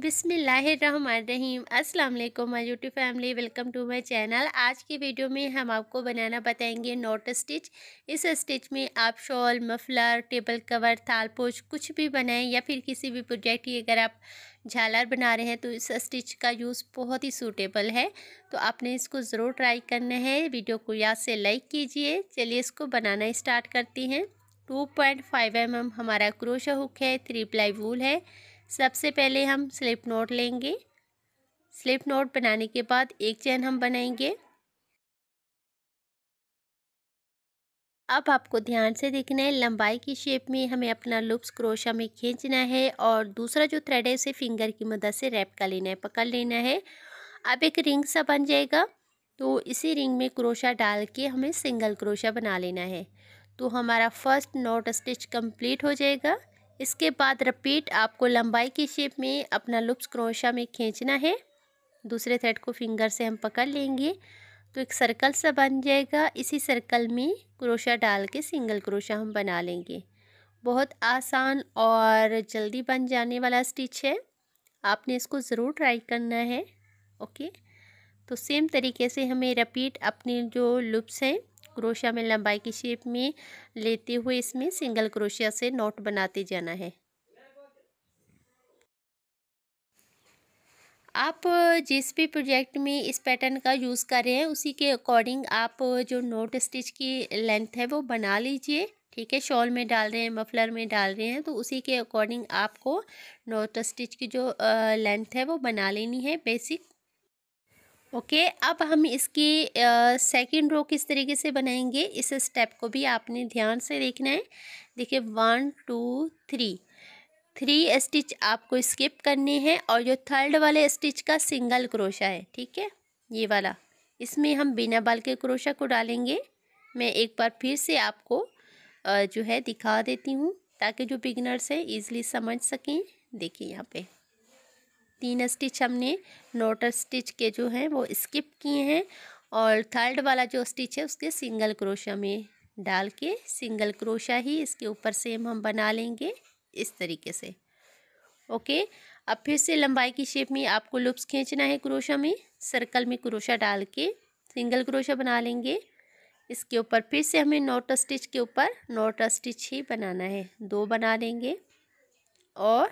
बिसमीम अस्सलाम my YouTube family welcome to my channel आज की वीडियो में हम आपको बनाना बताएंगे नोट स्टिच इस स्टिच में आप शॉल मफलर टेबल कवर थालपोच कुछ भी बनाएं या फिर किसी भी प्रोजेक्ट की अगर आप झालर बना रहे हैं तो इस स्टिच का यूज़ बहुत ही सूटेबल है तो आपने इसको ज़रूर ट्राई करना है वीडियो को याद से लाइक कीजिए चलिए इसको बनाना स्टार्ट करती हैं two point five M M हमारा क्रोशा हुक है थ्री प्लाई वूल है सबसे पहले हम स्लिप नोट लेंगे स्लिप नोट बनाने के बाद एक चैन हम बनाएंगे अब आपको ध्यान से देखना है लंबाई की शेप में हमें अपना लुप्स क्रोशा में खींचना है और दूसरा जो थ्रेड है उसे फिंगर की मदद से रैप कर लेना है पकड़ लेना है अब एक रिंग सा बन जाएगा तो इसी रिंग में क्रोशा डाल के हमें सिंगल क्रोशा बना लेना है तो हमारा फर्स्ट नोट स्टिच कंप्लीट हो जाएगा इसके बाद रिपीट आपको लंबाई की शेप में अपना लुप्स क्रोशा में खींचना है दूसरे थ्रेड को फिंगर से हम पकड़ लेंगे तो एक सर्कल सा बन जाएगा इसी सर्कल में क्रोशा डाल के सिंगल क्रोशा हम बना लेंगे बहुत आसान और जल्दी बन जाने वाला स्टिच है आपने इसको ज़रूर ट्राई करना है ओके तो सेम तरीके से हमें रिपीट अपने जो लुप्स हैं क्रोशिया में लंबाई की शेप में लेते हुए इसमें सिंगल क्रोशिया से नोट बनाते जाना है आप जिस भी प्रोजेक्ट में इस पैटर्न का यूज़ कर रहे हैं उसी के अकॉर्डिंग आप जो नोट स्टिच की लेंथ है वो बना लीजिए ठीक है शॉल में डाल रहे हैं मफलर में डाल रहे हैं तो उसी के अकॉर्डिंग आपको नोट स्टिच की जो लेंथ है वो बना लेनी है बेसिक ओके अब हम इसकी सेकंड रो किस तरीके से बनाएंगे इस स्टेप को भी आपने ध्यान से देखना है देखिए one two three three stitch आपको स्किप करने हैं और जो थर्ड वाले स्टिच का सिंगल क्रोशा है ठीक है ये वाला इसमें हम बिना बाल के क्रोशा को डालेंगे मैं एक बार फिर से आपको जो है दिखा देती हूँ ताकि जो बिगनर्स हैं ईज़िली समझ सकें देखिए यहाँ पे तीन स्टिच हमने नोट स्टिच के जो हैं वो स्किप किए हैं और थर्ड वाला जो स्टिच है उसके सिंगल क्रोशा में डाल के सिंगल क्रोशा ही इसके ऊपर सेम हम बना लेंगे इस तरीके से ओके अब फिर से लंबाई की शेप में आपको लुप्स खींचना है क्रोशा में सर्कल में क्रोशा डाल के सिंगल क्रोशा बना लेंगे इसके ऊपर फिर से हमें नोट स्टिच के ऊपर नोट स्टिच ही बनाना है दो बना लेंगे और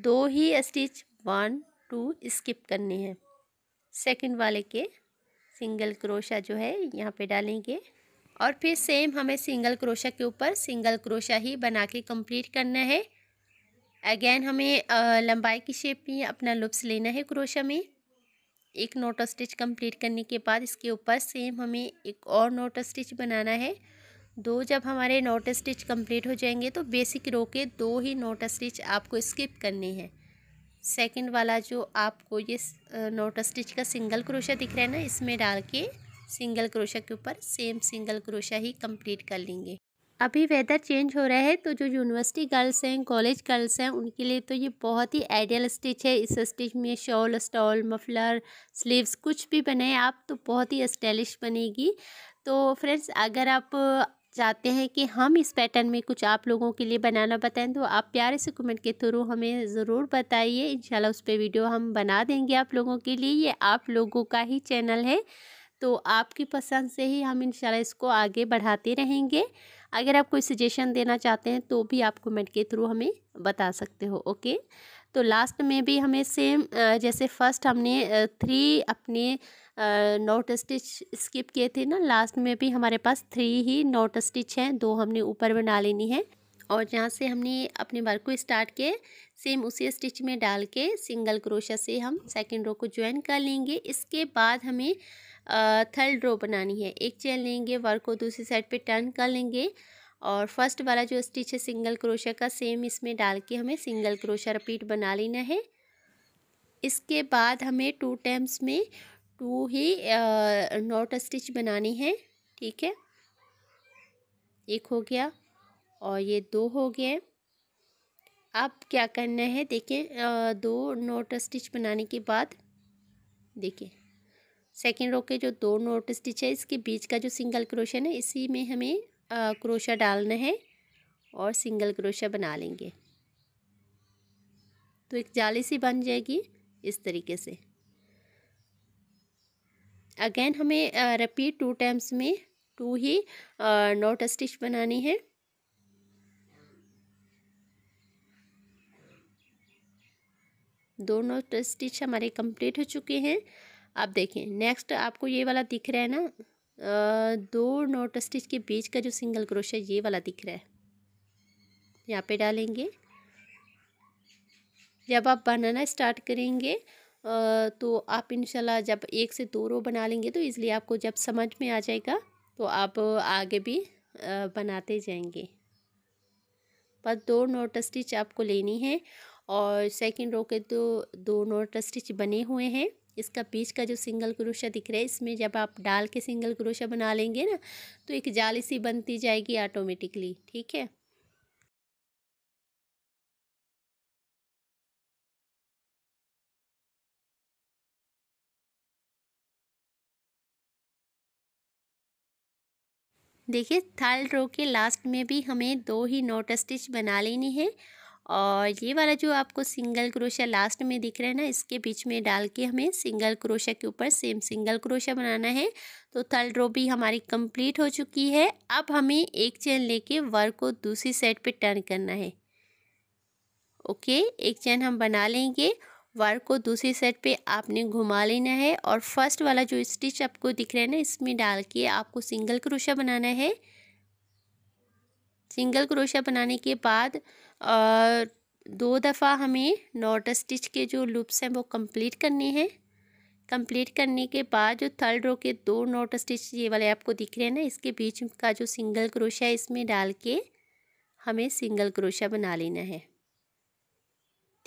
दो ही स्टिच वन टू स्किप करनी है सेकंड वाले के सिंगल क्रोशा जो है यहाँ पे डालेंगे और फिर सेम हमें सिंगल क्रोशा के ऊपर सिंगल क्रोशा ही बना के कम्प्लीट करना है अगेन हमें लंबाई की शेप में अपना लुप्स लेना है क्रोशा में एक नोट स्टिच कंप्लीट करने के बाद इसके ऊपर सेम हमें एक और नोट स्टिच बनाना है दो जब हमारे नोट स्टिच कंप्लीट हो जाएंगे तो बेसिक रो के दो ही नोट स्टिच आपको स्किप करनी है सेकंड वाला जो आपको ये नोट स्टिच का सिंगल क्रोशा दिख रहा है ना इसमें डाल के सिंगल क्रोशा के ऊपर सेम सिंगल क्रोशा ही कंप्लीट कर लेंगे अभी वेदर चेंज हो रहा है तो जो यूनिवर्सिटी गर्ल्स हैं कॉलेज गर्ल्स हैं उनके लिए तो ये बहुत ही आइडियल स्टिच है इस स्टिच में शॉल स्टॉल मफलर स्लीव्स कुछ भी बनाए आप तो बहुत ही स्टाइलिश बनेगी तो फ्रेंड्स अगर आप चाहते हैं कि हम इस पैटर्न में कुछ आप लोगों के लिए बनाना बताएं तो आप प्यारे से कमेंट के थ्रू हमें ज़रूर बताइए इंशाल्लाह उस पर वीडियो हम बना देंगे आप लोगों के लिए ये आप लोगों का ही चैनल है तो आपकी पसंद से ही हम इंशाल्लाह इसको आगे बढ़ाते रहेंगे अगर आप कोई सजेशन देना चाहते हैं तो भी आप कमेंट के थ्रू हमें बता सकते हो ओके तो लास्ट में भी हमें सेम जैसे फर्स्ट हमने थ्री अपने नोट स्टिच स्किप किए थे ना लास्ट में भी हमारे पास थ्री ही नोट स्टिच हैं दो हमने ऊपर बना लेनी है और जहाँ से हमने अपने वर्क को स्टार्ट किए सेम उसी स्टिच में डाल के सिंगल क्रोशा से हम सेकेंड रो को ज्वाइन कर लेंगे इसके बाद हमें थर्ड रो बनानी है एक चेन लेंगे वर्क को दूसरी साइड पे टर्न कर लेंगे और फर्स्ट वाला जो स्टिच है सिंगल क्रोशा का सेम इसमें डाल के हमें सिंगल क्रोशा रिपीट बना लेना है इसके बाद हमें टू टाइम्स में टू ही नॉट स्टिच बनानी है ठीक है एक हो गया और ये दो हो गए अब क्या करना है देखें दो नोट स्टिच बनाने के बाद देखिए सेकेंड रो के जो दो नोट स्टिच है इसके बीच का जो सिंगल क्रोशन है इसी में हमें क्रोशा डालना है और सिंगल क्रोशा बना लेंगे तो एक जाली सी बन जाएगी इस तरीके से अगेन हमें रिपीट टू टाइम्स में टू ही नोट स्टिच बनानी है दोनों स्टिच हमारे कंप्लीट हो चुके हैं अब देखें नेक्स्ट आपको ये वाला दिख रहा है ना दो नोट स्टिच के बीच का जो सिंगल क्रोशा ये वाला दिख रहा है यहाँ पे डालेंगे जब आप बनाना स्टार्ट करेंगे तो आप इनशाला जब एक से दो रो बना लेंगे तो इसलिए आपको जब समझ में आ जाएगा तो आप आगे भी बनाते जाएंगे बस दो नोट स्टिच आपको लेनी है और सेकंड रो के तो दो नोट स्टिच बने हुए हैं इसका बीच का जो सिंगल क्रोशा दिख रहा है इसमें जब आप डाल के सिंगल क्रोशा बना लेंगे ना तो एक जाली सी बनती जाएगी ऑटोमेटिकली ठीक है देखिए थर्ड रो के लास्ट में भी हमें दो ही नोट स्टिच बना लेनी है और ये वाला जो आपको सिंगल क्रोशा लास्ट में दिख रहा है ना इसके बीच में डाल के हमें सिंगल क्रोशा के ऊपर सेम सिंगल क्रोशा बनाना है तो थर्ड रो भी हमारी कंप्लीट हो चुकी है अब हमें एक चैन लेके वर्क को दूसरी साइड पे टर्न करना है ओके एक चैन हम बना लेंगे वर्क को दूसरी साइड पे आपने घुमा लेना है और फर्स्ट वाला जो स्टिच आपको दिख रहा है ना इसमें डाल के आपको सिंगल क्रोशा बनाना है सिंगल क्रोशा बनाने के बाद और दो दफ़ा हमें नॉट स्टिच के जो लूप्स हैं वो कंप्लीट करने हैं कंप्लीट करने के बाद जो थर्ड रो के दो नॉट स्टिच ये वाले आपको दिख रहे हैं ना इसके बीच का जो सिंगल क्रोशा है इसमें डाल के हमें सिंगल क्रोशा बना लेना है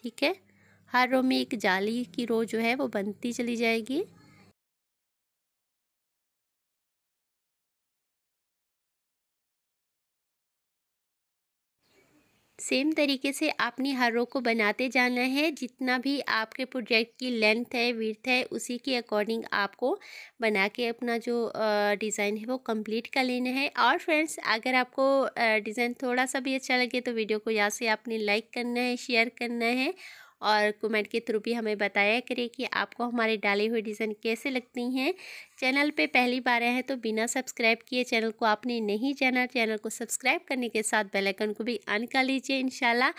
ठीक है हर रो में एक जाली की रो जो है वो बनती चली जाएगी सेम तरीके से आपने हर रो को बनाते जाना है जितना भी आपके प्रोजेक्ट की लेंथ है विर्थ है उसी के अकॉर्डिंग आपको बना के अपना जो डिज़ाइन है वो कंप्लीट कर लेना है और फ्रेंड्स अगर आपको डिज़ाइन थोड़ा सा भी अच्छा लगे तो वीडियो को यहाँ से आपने लाइक करना है शेयर करना है और कमेंट के थ्रू भी हमें बताया करें कि आपको हमारे डाले हुए डिज़ाइन कैसे लगती हैं चैनल पे पहली बार आए हैं तो बिना सब्सक्राइब किए चैनल को आपने नहीं जाना चैनल को सब्सक्राइब करने के साथ बेल आइकन को भी ऑन कर लीजिए इंशाल्लाह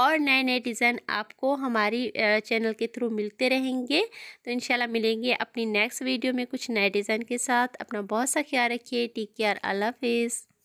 और नए नए डिज़ाइन आपको हमारी चैनल के थ्रू मिलते रहेंगे तो इंशाल्लाह मिलेंगे अपनी नेक्स्ट वीडियो में कुछ नए डिज़ाइन के साथ अपना बहुत सा ख्याल रखिए टेक केयर अल्लाह हाफिज़